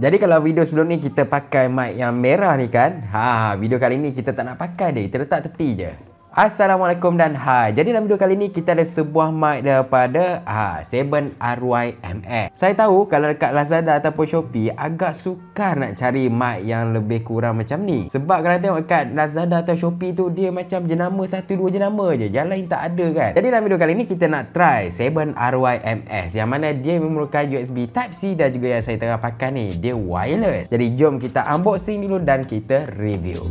Jadi kalau video sebelum ni kita pakai mic yang merah ni kan. Ha, ha video kali ni kita tak nak pakai dia. Kita letak tepi je. Assalamualaikum dan hai. Jadi dalam video kali ini kita ada sebuah mic daripada ha, 7RYMX. Saya tahu kalau dekat Lazada ataupun Shopee agak sukar nak cari mic yang lebih kurang macam ni. Sebab kalau tengok dekat Lazada atau Shopee tu dia macam jenama satu dua jenama je. Yang lain tak ada kan. Jadi dalam video kali ini kita nak try 7RYMX yang mana dia memerlukan USB Type C dan juga yang saya tengah pakai ni dia wireless. Jadi jom kita unboxing dulu dan kita review.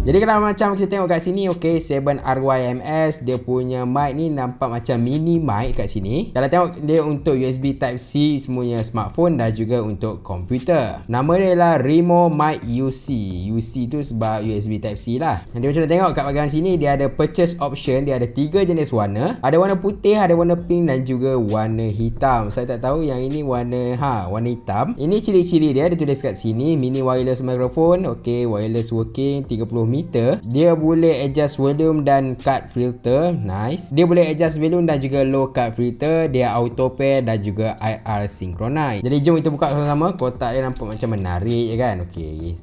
Jadi kalau macam kita tengok kat sini Okay 7RYMS Dia punya mic ni Nampak macam mini mic kat sini Kalau tengok dia untuk USB Type-C Semuanya smartphone Dan juga untuk komputer Nama dia ialah Remo Mic UC UC tu sebab USB Type-C lah Nanti macam mana tengok kat bagian sini Dia ada purchase option Dia ada tiga jenis warna Ada warna putih Ada warna pink Dan juga warna hitam Saya tak tahu yang ini warna ha Warna hitam Ini ciri-ciri dia Dia tulis kat sini Mini wireless microphone Okay wireless working 30 meter dia boleh adjust volume dan cut filter nice dia boleh adjust volume dan juga low cut filter dia auto pair dan juga IR synchronize jadi jom kita buka sama-sama kotak dia nampak macam menarik je kan ok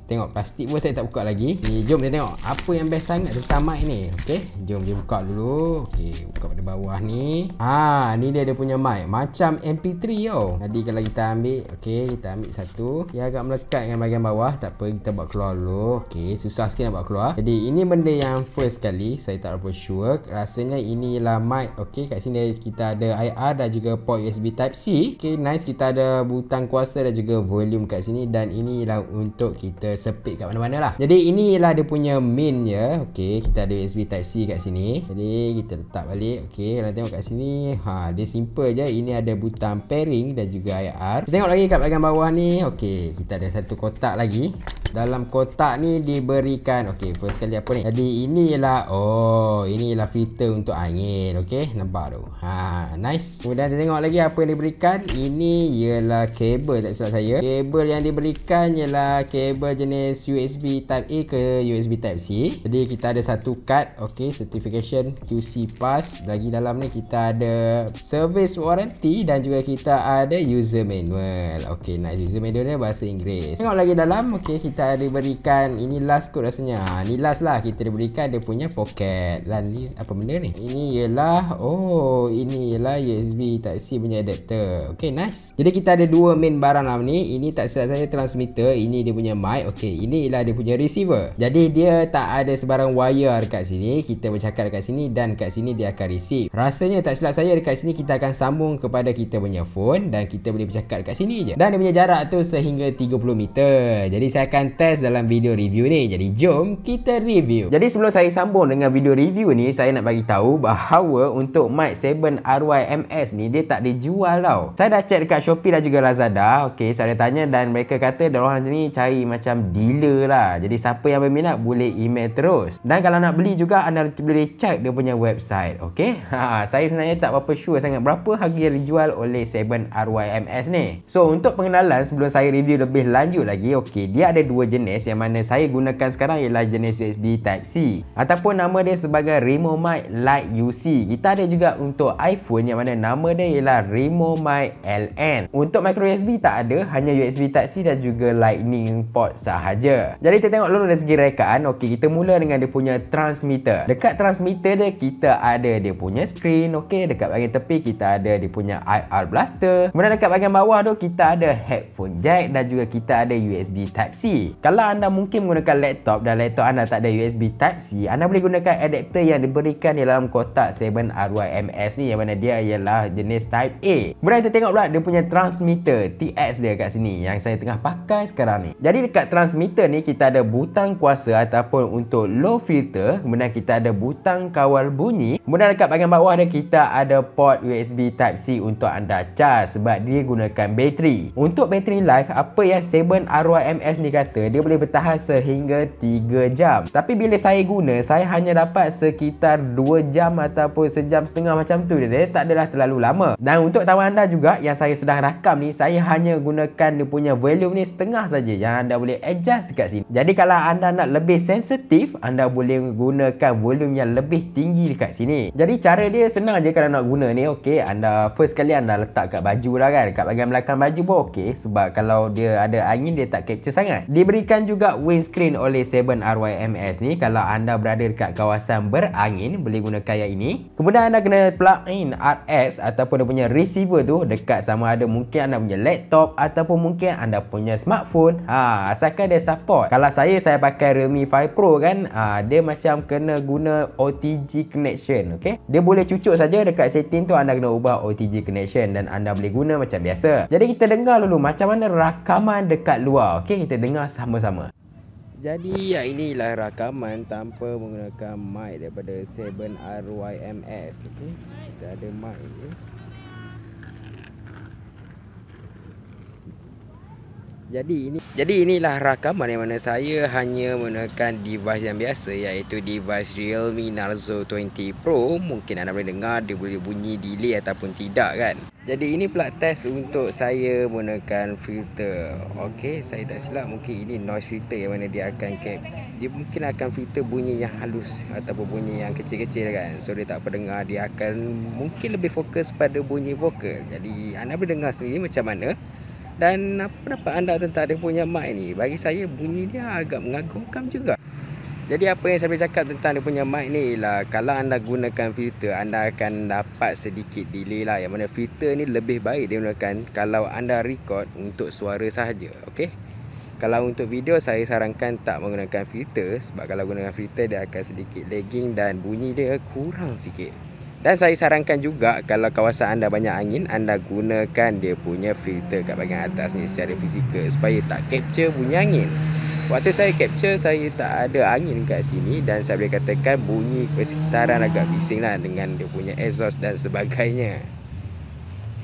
tengok plastik pun saya tak buka lagi ni jom kita tengok apa yang best sangat tentang mic ni ok jom dia buka dulu ok buka pada bawah ni Ah, ni dia ada punya mic macam MP3 yo tadi kalau kita ambil ok kita ambil satu dia agak melekat dengan bahagian bawah tak apa kita buat keluar dulu ok susah sikit nak buat keluar keluar Jadi ini benda yang first sekali Saya tak berapa sure Rasanya inilah mic Okay kat sini kita ada IR dan juga port USB Type-C Okay nice kita ada butang kuasa dan juga volume kat sini Dan inilah untuk kita sepit kat mana-mana lah Jadi inilah dia punya main ya Okay kita ada USB Type-C kat sini Jadi kita letak balik Okay kalau tengok kat sini ha, Dia simple je Ini ada butang pairing dan juga IR kita tengok lagi kat bahagian bawah ni Okay kita ada satu kotak lagi dalam kotak ni diberikan Okay first sekali apa ni Jadi inilah Oh inilah filter untuk angin Okay nampak tu ha, Nice Kemudian kita tengok lagi apa yang diberikan Ini ialah kabel tak silap saya Kabel yang diberikan ialah Kabel jenis USB type A ke USB type C Jadi kita ada satu card Okay certification QC pass Lagi dalam ni kita ada Service warranty Dan juga kita ada user manual Okay nice user manual ni bahasa Inggeris Tengok lagi dalam Okay kita saya diberikan ini last kot rasanya. Ha, ni last lah kita diberikan dia punya poket. Dan ni apa benda ni? Ini ialah oh ini ialah USB type C punya adapter. Okay nice. Jadi kita ada dua main barang lah ni. Ini tak salah saya transmitter, ini dia punya mic. Okay ini ialah dia punya receiver. Jadi dia tak ada sebarang wire lah dekat sini. Kita bercakap dekat sini dan kat sini dia akan receive. Rasanya tak salah saya dekat sini kita akan sambung kepada kita punya phone dan kita boleh bercakap dekat sini je. Dan dia punya jarak tu sehingga 30 meter. Jadi saya akan dengan test dalam video review ni. Jadi jom kita review. Jadi sebelum saya sambung dengan video review ni, saya nak bagi tahu bahawa untuk mic 7 RYMS ni dia tak dijual tau. Saya dah check dekat Shopee dan juga Lazada. Okey, saya dah tanya dan mereka kata dalam ni cari macam dealer lah. Jadi siapa yang berminat boleh email terus. Dan kalau nak beli juga anda boleh check dia punya website. Okey. Ha, saya sebenarnya tak berapa sure sangat berapa harga yang dijual oleh 7 RYMS ni. So untuk pengenalan sebelum saya review lebih lanjut lagi, okey, dia ada dua dua jenis yang mana saya gunakan sekarang ialah jenis USB Type-C ataupun nama dia sebagai Remo Mic Lite UC kita ada juga untuk iPhone yang mana nama dia ialah Remo Mic LN untuk micro USB tak ada hanya USB Type-C dan juga Lightning port sahaja jadi kita tengok dulu dari segi rekaan ok kita mula dengan dia punya transmitter dekat transmitter dia kita ada dia punya screen ok dekat bahagian tepi kita ada dia punya IR blaster kemudian dekat bahagian bawah tu kita ada headphone jack dan juga kita ada USB Type-C kalau anda mungkin menggunakan laptop dan laptop anda tak ada USB Type-C, anda boleh gunakan adapter yang diberikan di dalam kotak 7RYMS ni yang mana dia ialah jenis Type-A. Kemudian kita tengok pula dia punya transmitter TX dia kat sini yang saya tengah pakai sekarang ni. Jadi dekat transmitter ni kita ada butang kuasa ataupun untuk low filter. Kemudian kita ada butang kawal bunyi. Kemudian dekat bahagian bawah dia kita ada port USB Type-C untuk anda charge sebab dia gunakan bateri. Untuk bateri life, apa yang 7RYMS ni kata kata dia boleh bertahan sehingga 3 jam tapi bila saya guna saya hanya dapat sekitar 2 jam ataupun sejam setengah macam tu dia, dia tak adalah terlalu lama dan untuk tahu anda juga yang saya sedang rakam ni saya hanya gunakan dia punya volume ni setengah saja yang anda boleh adjust dekat sini jadi kalau anda nak lebih sensitif anda boleh gunakan volume yang lebih tinggi dekat sini jadi cara dia senang je kalau nak guna ni okey anda first kali anda letak kat baju lah kan kat bahagian belakang baju pun okey sebab kalau dia ada angin dia tak capture sangat di diberikan juga windscreen oleh 7RYMS ni kalau anda berada dekat kawasan berangin boleh guna kaya ini kemudian anda kena plug in RS ataupun dia punya receiver tu dekat sama ada mungkin anda punya laptop ataupun mungkin anda punya smartphone ha, asalkan dia support kalau saya saya pakai Realme 5 Pro kan ha, dia macam kena guna OTG connection okay? dia boleh cucuk saja dekat setting tu anda kena ubah OTG connection dan anda boleh guna macam biasa jadi kita dengar dulu macam mana rakaman dekat luar okay? kita dengar sama sama Jadi yang inilah rakaman tanpa menggunakan mic daripada 7RYMS. Okey, Kita ada mic. Okay. Jadi ini jadi inilah rakaman yang mana saya hanya menggunakan device yang biasa iaitu device Realme Narzo 20 Pro. Mungkin anda boleh dengar dia boleh bunyi delay ataupun tidak kan. Jadi ini pula test untuk saya menggunakan filter. Okey, saya tak silap mungkin ini noise filter yang mana dia akan cap. Dia mungkin akan filter bunyi yang halus ataupun bunyi yang kecil-kecil kan. So dia tak pendengar dia akan mungkin lebih fokus pada bunyi vokal. Jadi anda boleh dengar sendiri macam mana. Dan apa pendapat anda tentang dia punya mic ni? Bagi saya bunyi dia agak mengagumkan juga. Jadi apa yang saya boleh cakap tentang dia punya mic ni ialah kalau anda gunakan filter anda akan dapat sedikit delay lah yang mana filter ni lebih baik digunakan kalau anda record untuk suara sahaja. Okey. Kalau untuk video saya sarankan tak menggunakan filter sebab kalau gunakan filter dia akan sedikit lagging dan bunyi dia kurang sikit. Dan saya sarankan juga kalau kawasan anda banyak angin anda gunakan dia punya filter kat bahagian atas ni secara fizikal supaya tak capture bunyi angin. Waktu saya capture saya tak ada angin kat sini dan saya boleh katakan bunyi persekitaran agak bising lah dengan dia punya exhaust dan sebagainya.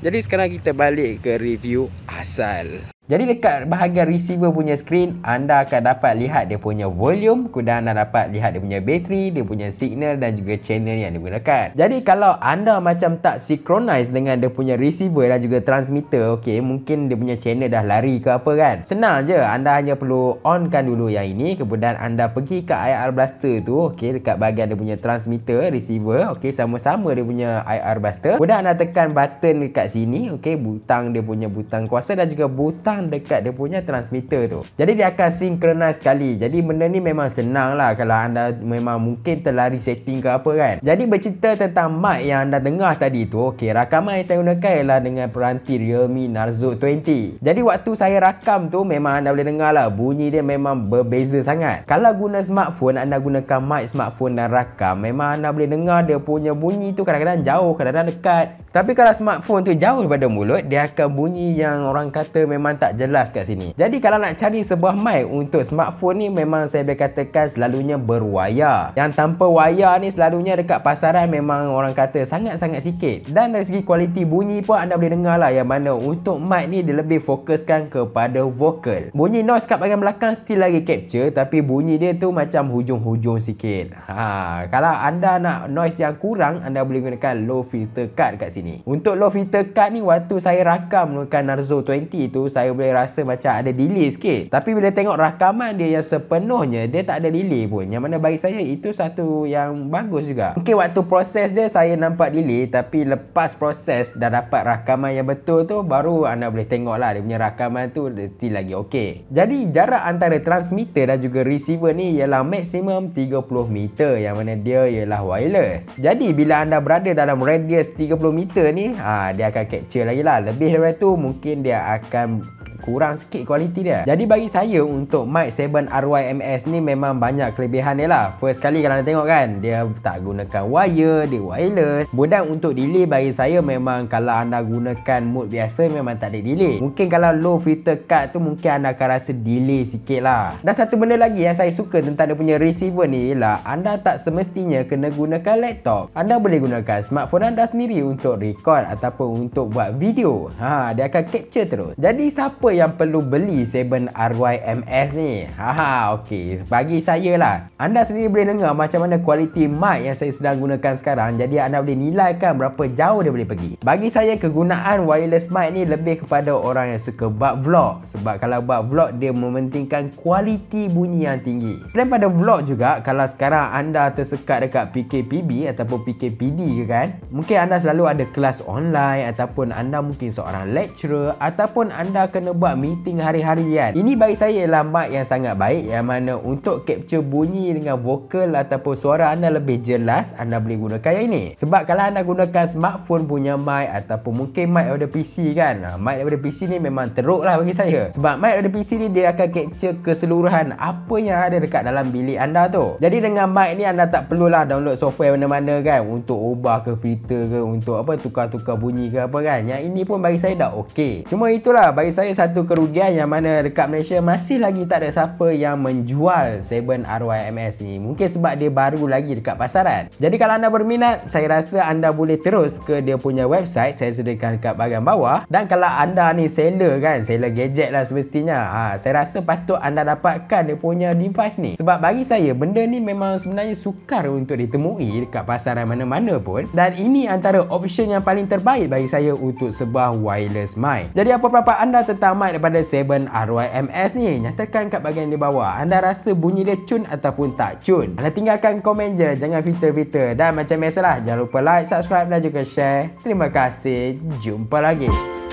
Jadi sekarang kita balik ke review asal. Jadi dekat bahagian receiver punya screen anda akan dapat lihat dia punya volume kemudian anda dapat lihat dia punya bateri, dia punya signal dan juga channel yang digunakan. Jadi kalau anda macam tak synchronize dengan dia punya receiver dan juga transmitter, okey mungkin dia punya channel dah lari ke apa kan. Senang je, anda hanya perlu onkan dulu yang ini kemudian anda pergi ke IR blaster tu, okey dekat bahagian dia punya transmitter, receiver, okey sama-sama dia punya IR blaster. Kemudian anda tekan button dekat sini, okey butang dia punya butang kuasa dan juga butang pasang dekat dia punya transmitter tu jadi dia akan synchronize sekali jadi benda ni memang senang lah kalau anda memang mungkin terlari setting ke apa kan jadi bercerita tentang mic yang anda dengar tadi tu ok rakaman yang saya gunakan ialah dengan peranti realme narzo 20 jadi waktu saya rakam tu memang anda boleh dengar lah bunyi dia memang berbeza sangat kalau guna smartphone anda gunakan mic smartphone dan rakam memang anda boleh dengar dia punya bunyi tu kadang-kadang jauh kadang-kadang dekat tapi kalau smartphone tu jauh daripada mulut, dia akan bunyi yang orang kata memang tak jelas kat sini. Jadi kalau nak cari sebuah mic untuk smartphone ni memang saya boleh katakan selalunya berwayar. Yang tanpa wayar ni selalunya dekat pasaran memang orang kata sangat-sangat sikit. Dan dari segi kualiti bunyi pun anda boleh dengar lah yang mana untuk mic ni dia lebih fokuskan kepada vokal. Bunyi noise kat bahagian belakang still lagi capture tapi bunyi dia tu macam hujung-hujung sikit. Ha, kalau anda nak noise yang kurang, anda boleh gunakan low filter card kat sini sini. Untuk low filter cut ni waktu saya rakam menggunakan Narzo 20 tu saya boleh rasa macam ada delay sikit. Tapi bila tengok rakaman dia yang sepenuhnya dia tak ada delay pun. Yang mana bagi saya itu satu yang bagus juga. Mungkin waktu proses dia saya nampak delay tapi lepas proses dah dapat rakaman yang betul tu baru anda boleh tengok lah dia punya rakaman tu still lagi okey. Jadi jarak antara transmitter dan juga receiver ni ialah maksimum 30 meter yang mana dia ialah wireless. Jadi bila anda berada dalam radius 30 meter kita ni ha, dia akan capture lagi lah lebih daripada tu mungkin dia akan kurang sikit kualiti dia. Jadi bagi saya untuk mic 7RYMS ni memang banyak kelebihan dia lah. First kali kalau anda tengok kan, dia tak gunakan wire, dia wireless. Kemudian untuk delay bagi saya memang kalau anda gunakan mode biasa memang tak ada delay. Mungkin kalau low filter cut tu mungkin anda akan rasa delay sikit lah. Dan satu benda lagi yang saya suka tentang dia punya receiver ni ialah anda tak semestinya kena gunakan laptop. Anda boleh gunakan smartphone anda sendiri untuk record ataupun untuk buat video. Ha, dia akan capture terus. Jadi siapa yang perlu beli 7RYMS ni? Haha, okey. Bagi saya lah. Anda sendiri boleh dengar macam mana kualiti mic yang saya sedang gunakan sekarang. Jadi anda boleh nilaikan berapa jauh dia boleh pergi. Bagi saya, kegunaan wireless mic ni lebih kepada orang yang suka buat vlog. Sebab kalau buat vlog, dia mementingkan kualiti bunyi yang tinggi. Selain pada vlog juga, kalau sekarang anda tersekat dekat PKPB ataupun PKPD ke kan, mungkin anda selalu ada kelas online ataupun anda mungkin seorang lecturer ataupun anda kena buat meeting hari-hari kan ini bagi saya ialah mic yang sangat baik yang mana untuk capture bunyi dengan vokal ataupun suara anda lebih jelas anda boleh gunakan yang ini sebab kalau anda gunakan smartphone punya mic ataupun mungkin mic daripada PC kan ha, mic daripada PC ni memang teruk lah bagi saya sebab mic daripada PC ni dia akan capture keseluruhan apa yang ada dekat dalam bilik anda tu jadi dengan mic ni anda tak perlulah download software mana-mana kan untuk ubah ke filter ke untuk apa tukar-tukar bunyi ke apa kan yang ini pun bagi saya dah ok cuma itulah bagi saya satu kerugian yang mana dekat Malaysia masih lagi tak ada siapa yang menjual 7RYMS ni. Mungkin sebab dia baru lagi dekat pasaran. Jadi kalau anda berminat, saya rasa anda boleh terus ke dia punya website. Saya sediakan dekat bahagian bawah. Dan kalau anda ni seller kan, seller gadget lah semestinya. Ha, saya rasa patut anda dapatkan dia punya device ni. Sebab bagi saya, benda ni memang sebenarnya sukar untuk ditemui dekat pasaran mana-mana pun. Dan ini antara option yang paling terbaik bagi saya untuk sebuah wireless mic. Jadi apa pendapat anda tentang keramat daripada 7RYMS ni Nyatakan kat bagian di bawah Anda rasa bunyi dia cun ataupun tak cun Anda tinggalkan komen je Jangan filter-filter Dan macam biasalah Jangan lupa like, subscribe dan juga share Terima kasih Jumpa lagi